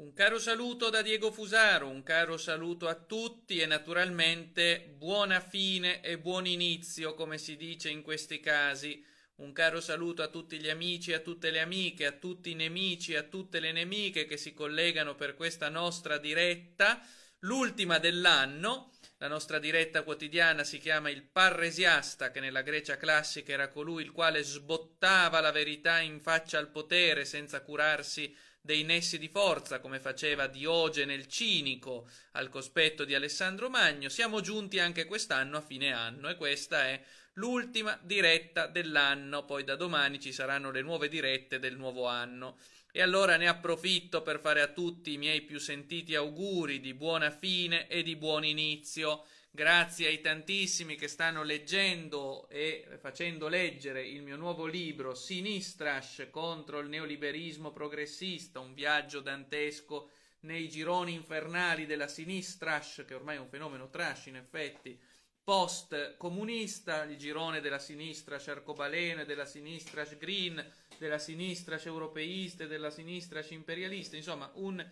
Un caro saluto da Diego Fusaro, un caro saluto a tutti e naturalmente buona fine e buon inizio, come si dice in questi casi. Un caro saluto a tutti gli amici, a tutte le amiche, a tutti i nemici, a tutte le nemiche che si collegano per questa nostra diretta, l'ultima dell'anno. La nostra diretta quotidiana si chiama Il Parresiasta, che nella Grecia classica era colui il quale sbottava la verità in faccia al potere senza curarsi di dei nessi di forza, come faceva Diogene il Cinico al cospetto di Alessandro Magno, siamo giunti anche quest'anno a fine anno e questa è l'ultima diretta dell'anno, poi da domani ci saranno le nuove dirette del nuovo anno. E allora ne approfitto per fare a tutti i miei più sentiti auguri di buona fine e di buon inizio grazie ai tantissimi che stanno leggendo e facendo leggere il mio nuovo libro Sinistrash contro il neoliberismo progressista, un viaggio dantesco nei gironi infernali della sinistrash, che ormai è un fenomeno trash in effetti, post comunista, il girone della sinistra arcobaleno, della sinistra green, della sinistra europeista, e della sinistra imperialista, insomma un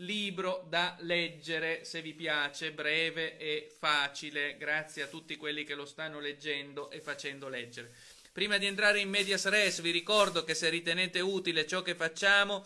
libro da leggere, se vi piace, breve e facile, grazie a tutti quelli che lo stanno leggendo e facendo leggere. Prima di entrare in medias res, vi ricordo che se ritenete utile ciò che facciamo,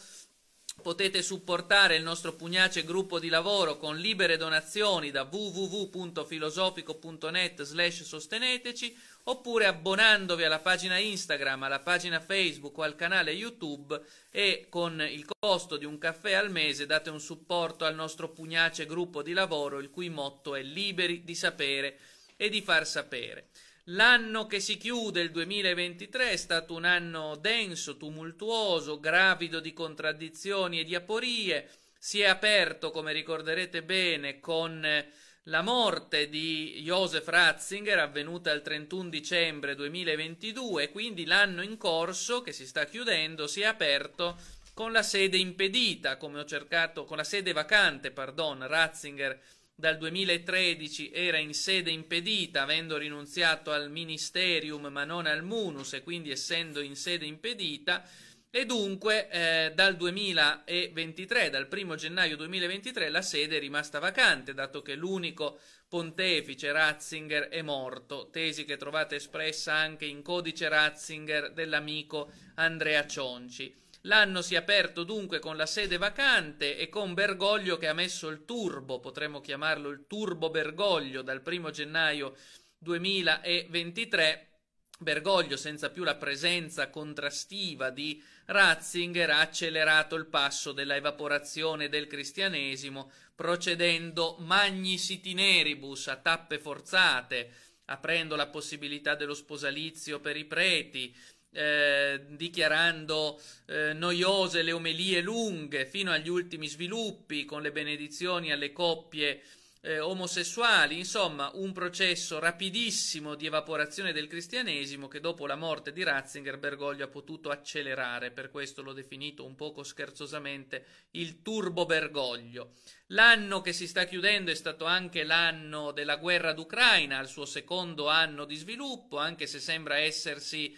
potete supportare il nostro pugnace gruppo di lavoro con libere donazioni da www.filosofico.net/sosteneteci oppure abbonandovi alla pagina Instagram, alla pagina Facebook o al canale YouTube e con il costo di un caffè al mese date un supporto al nostro pugnace gruppo di lavoro il cui motto è liberi di sapere e di far sapere. L'anno che si chiude, il 2023, è stato un anno denso, tumultuoso, gravido di contraddizioni e di aporie. Si è aperto, come ricorderete bene, con la morte di Josef Ratzinger, avvenuta il 31 dicembre 2022, quindi l'anno in corso che si sta chiudendo, si è aperto con la sede impedita, come ho cercato, con la sede vacante, pardon, Ratzinger dal 2013 era in sede impedita, avendo rinunziato al ministerium ma non al munus e quindi essendo in sede impedita, e dunque eh, dal 2023, dal 1 gennaio 2023, la sede è rimasta vacante, dato che l'unico pontefice Ratzinger è morto, tesi che trovate espressa anche in codice Ratzinger dell'amico Andrea Cionci. L'anno si è aperto dunque con la sede vacante e con Bergoglio che ha messo il turbo, potremmo chiamarlo il turbo Bergoglio, dal 1 gennaio 2023 Bergoglio, senza più la presenza contrastiva di Ratzinger, ha accelerato il passo della evaporazione del cristianesimo, procedendo magnisitineribus a tappe forzate, aprendo la possibilità dello sposalizio per i preti, eh, dichiarando eh, noiose le omelie lunghe fino agli ultimi sviluppi, con le benedizioni alle coppie eh, omosessuali, insomma un processo rapidissimo di evaporazione del cristianesimo che dopo la morte di Ratzinger Bergoglio ha potuto accelerare, per questo l'ho definito un poco scherzosamente il turbo Bergoglio. L'anno che si sta chiudendo è stato anche l'anno della guerra d'Ucraina, il suo secondo anno di sviluppo, anche se sembra essersi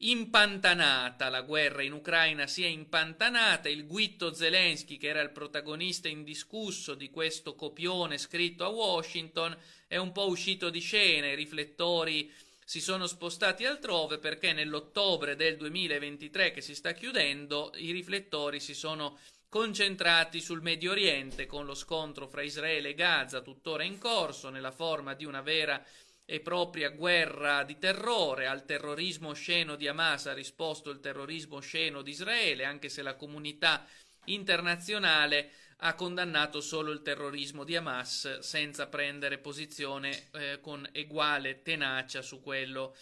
impantanata la guerra in Ucraina si è impantanata, il Guitto Zelensky che era il protagonista indiscusso di questo copione scritto a Washington è un po' uscito di scena, i riflettori si sono spostati altrove perché nell'ottobre del 2023 che si sta chiudendo i riflettori si sono concentrati sul Medio Oriente con lo scontro fra Israele e Gaza tuttora in corso nella forma di una vera e propria guerra di terrore. Al terrorismo osceno di Hamas ha risposto il terrorismo osceno di Israele, anche se la comunità internazionale ha condannato solo il terrorismo di Hamas senza prendere posizione eh, con eguale tenacia su quello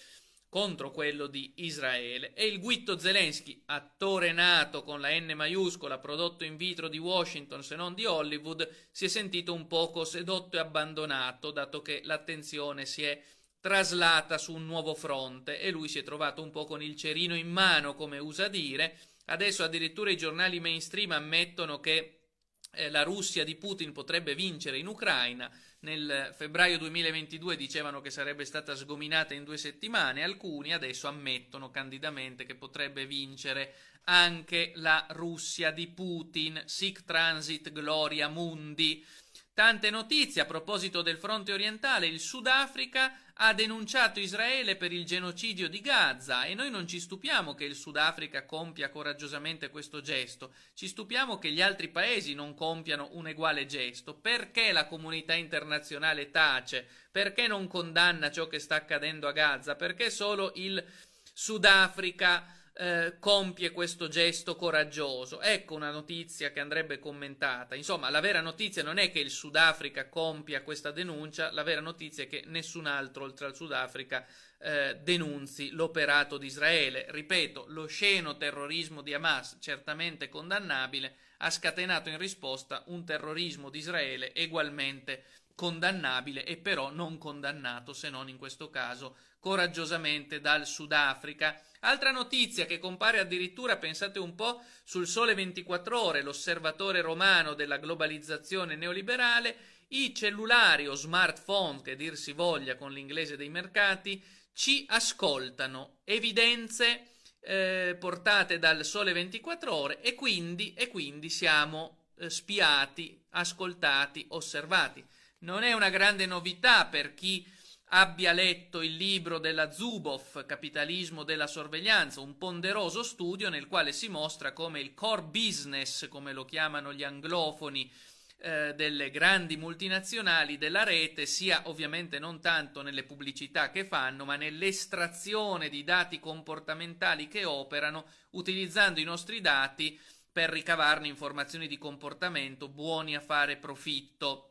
contro quello di Israele e il Guitto Zelensky, attore nato con la N maiuscola, prodotto in vitro di Washington se non di Hollywood, si è sentito un poco sedotto e abbandonato dato che l'attenzione si è traslata su un nuovo fronte e lui si è trovato un po' con il cerino in mano, come usa dire. Adesso addirittura i giornali mainstream ammettono che eh, la Russia di Putin potrebbe vincere in Ucraina nel febbraio 2022 dicevano che sarebbe stata sgominata in due settimane, alcuni adesso ammettono candidamente che potrebbe vincere anche la Russia di Putin, sic transit gloria mundi. Tante notizie a proposito del fronte orientale. Il Sudafrica ha denunciato Israele per il genocidio di Gaza e noi non ci stupiamo che il Sudafrica compia coraggiosamente questo gesto, ci stupiamo che gli altri paesi non compiano un uguale gesto. Perché la comunità internazionale tace? Perché non condanna ciò che sta accadendo a Gaza? Perché solo il Sudafrica eh, compie questo gesto coraggioso. Ecco una notizia che andrebbe commentata. Insomma, la vera notizia non è che il Sudafrica compia questa denuncia, la vera notizia è che nessun altro oltre al Sudafrica eh, denunzi l'operato di Israele. Ripeto, lo sceno terrorismo di Hamas, certamente condannabile, ha scatenato in risposta un terrorismo di Israele egualmente condannabile e però non condannato, se non in questo caso coraggiosamente dal Sudafrica. Altra notizia che compare addirittura, pensate un po', sul Sole 24 ore, l'osservatore romano della globalizzazione neoliberale, i cellulari o smartphone, che dir si voglia con l'inglese dei mercati, ci ascoltano, evidenze eh, portate dal Sole 24 ore e quindi, e quindi siamo eh, spiati, ascoltati, osservati non è una grande novità per chi abbia letto il libro della Zuboff, Capitalismo della sorveglianza, un ponderoso studio nel quale si mostra come il core business, come lo chiamano gli anglofoni, eh, delle grandi multinazionali della rete sia ovviamente non tanto nelle pubblicità che fanno ma nell'estrazione di dati comportamentali che operano utilizzando i nostri dati per ricavarne informazioni di comportamento buoni a fare profitto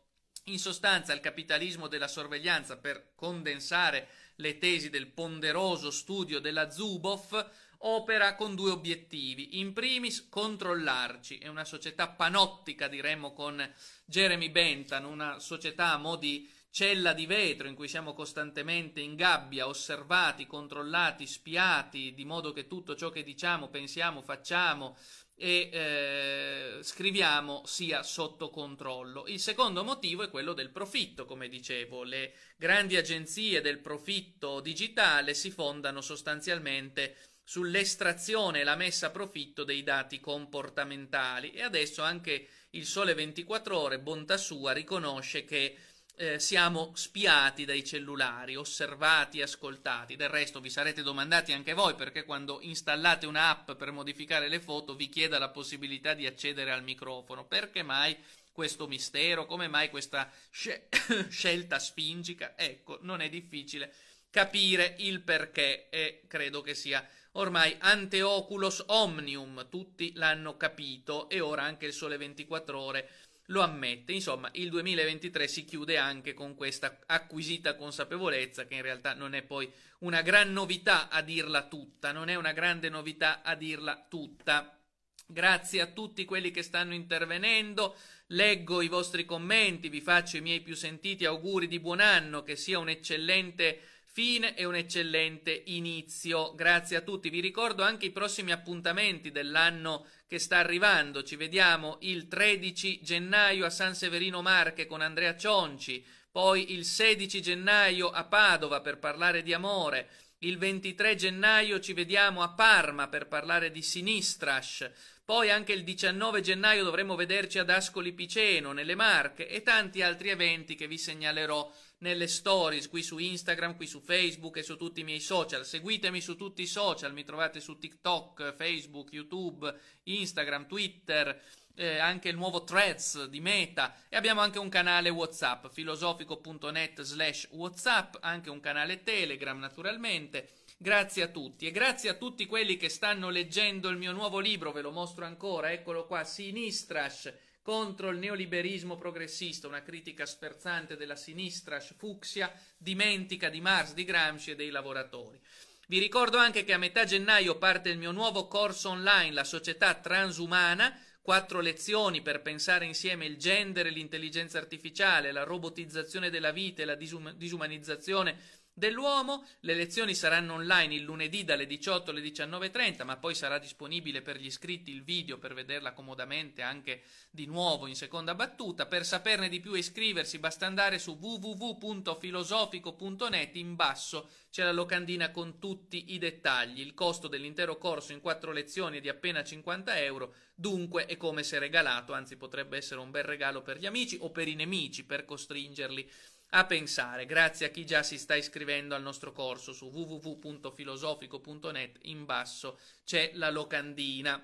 in sostanza il capitalismo della sorveglianza, per condensare le tesi del ponderoso studio della Zuboff, opera con due obiettivi. In primis controllarci, è una società panottica, diremmo con Jeremy Bentham, una società a mo' di cella di vetro in cui siamo costantemente in gabbia, osservati, controllati, spiati, di modo che tutto ciò che diciamo, pensiamo, facciamo e eh, scriviamo sia sotto controllo. Il secondo motivo è quello del profitto, come dicevo, le grandi agenzie del profitto digitale si fondano sostanzialmente sull'estrazione e la messa a profitto dei dati comportamentali e adesso anche il Sole 24 ore, bontà sua, riconosce che eh, siamo spiati dai cellulari, osservati, ascoltati. Del resto vi sarete domandati anche voi perché quando installate un'app per modificare le foto vi chieda la possibilità di accedere al microfono. Perché mai questo mistero? Come mai questa sce- scelta spingica? Ecco, non è difficile capire il perché e credo che sia ormai anteoculos omnium, tutti l'hanno capito e ora anche il Sole 24 ore lo ammette. Insomma, il 2023 si chiude anche con questa acquisita consapevolezza che in realtà non è poi una gran novità a dirla tutta, non è una grande novità a dirla tutta. Grazie a tutti quelli che stanno intervenendo, leggo i vostri commenti, vi faccio i miei più sentiti auguri di buon anno, che sia un eccellente fine e un eccellente inizio. Grazie a tutti, vi ricordo anche i prossimi appuntamenti dell'anno che sta arrivando. Ci vediamo il 13 gennaio a San Severino Marche con Andrea Cionci, poi il 16 gennaio a Padova per parlare di amore. Il 23 gennaio ci vediamo a Parma per parlare di Sinistrash. Poi anche il 19 gennaio dovremo vederci ad Ascoli Piceno, nelle Marche, e tanti altri eventi che vi segnalerò nelle stories qui su Instagram, qui su Facebook e su tutti i miei social. Seguitemi su tutti i social, mi trovate su TikTok, Facebook, YouTube, Instagram, Twitter. Eh, anche il nuovo Threads di Meta e abbiamo anche un canale WhatsApp, filosofico.net slash WhatsApp, anche un canale Telegram naturalmente. Grazie a tutti e grazie a tutti quelli che stanno leggendo il mio nuovo libro, ve lo mostro ancora, eccolo qua, Sinistrash contro il neoliberismo progressista, una critica sferzante della sinistra fucsia, dimentica di Marx, di Gramsci e dei lavoratori. Vi ricordo anche che a metà gennaio parte il mio nuovo corso online, La società transumana, quattro lezioni per pensare insieme il gender l'intelligenza artificiale, la robotizzazione della vita e la disum- disumanizzazione dell'uomo. Le lezioni saranno online il lunedì dalle 18 alle 19.30, ma poi sarà disponibile per gli iscritti il video per vederla comodamente anche di nuovo in seconda battuta. Per saperne di più e iscriversi basta andare su www.filosofico.net, in basso c'è la locandina con tutti i dettagli. Il costo dell'intero corso in quattro lezioni è di appena 50 euro, dunque è come se regalato, anzi potrebbe essere un bel regalo per gli amici o per i nemici per costringerli a pensare, grazie a chi già si sta iscrivendo al nostro corso su www.filosofico.net, in basso c'è la locandina.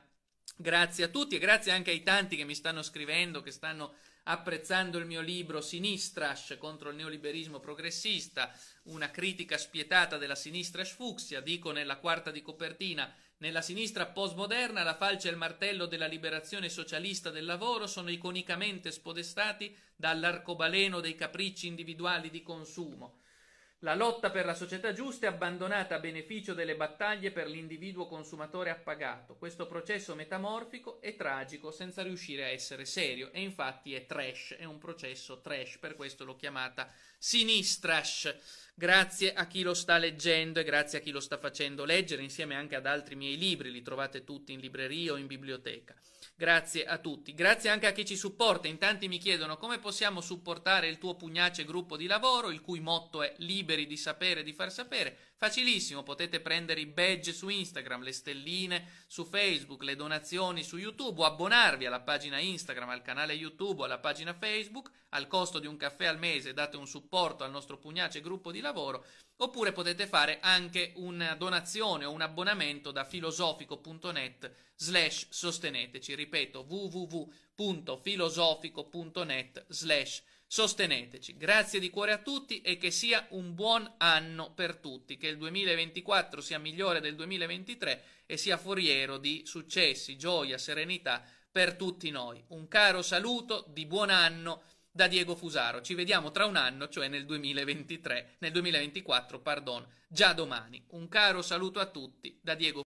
Grazie a tutti e grazie anche ai tanti che mi stanno scrivendo, che stanno apprezzando il mio libro Sinistrash contro il neoliberismo progressista, una critica spietata della sinistra sfucsia, dico nella quarta di copertina nella sinistra postmoderna la falce e il martello della liberazione socialista del lavoro sono iconicamente spodestati dall'arcobaleno dei capricci individuali di consumo. La lotta per la società giusta è abbandonata a beneficio delle battaglie per l'individuo consumatore appagato. Questo processo metamorfico è tragico senza riuscire a essere serio e infatti è trash, è un processo trash, per questo l'ho chiamata sinistrash. Grazie a chi lo sta leggendo e grazie a chi lo sta facendo leggere insieme anche ad altri miei libri, li trovate tutti in libreria o in biblioteca. Grazie a tutti, grazie anche a chi ci supporta. In tanti mi chiedono come possiamo supportare il tuo pugnace gruppo di lavoro, il cui motto è liberi di sapere, e di far sapere. Facilissimo, potete prendere i badge su Instagram, le stelline su Facebook, le donazioni su YouTube o abbonarvi alla pagina Instagram, al canale YouTube o alla pagina Facebook. Al costo di un caffè al mese date un supporto al nostro pugnace gruppo di lavoro oppure potete fare anche una donazione o un abbonamento da filosofico.net slash sosteneteci. Ripeto, www.filosofico.net slash sosteneteci Sosteneteci. Grazie di cuore a tutti e che sia un buon anno per tutti, che il 2024 sia migliore del 2023 e sia foriero di successi, gioia, serenità per tutti noi. Un caro saluto di buon anno da Diego Fusaro. Ci vediamo tra un anno, cioè nel 2023, nel 2024, pardon, già domani. Un caro saluto a tutti da Diego